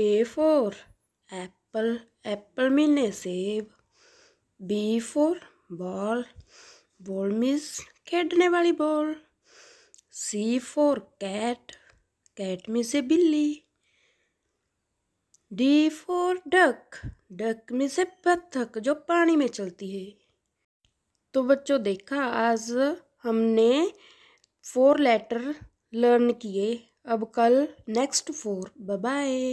A for apple apple means सेब B for ball ball means खेलने वाली ball C for cat cat में से बिल्ली डी फोर डक डक में से बत्तख जो पानी में चलती है तो बच्चों देखा आज हमने फोर लेटर लर्न किए अब कल नेक्स्ट फोर बाय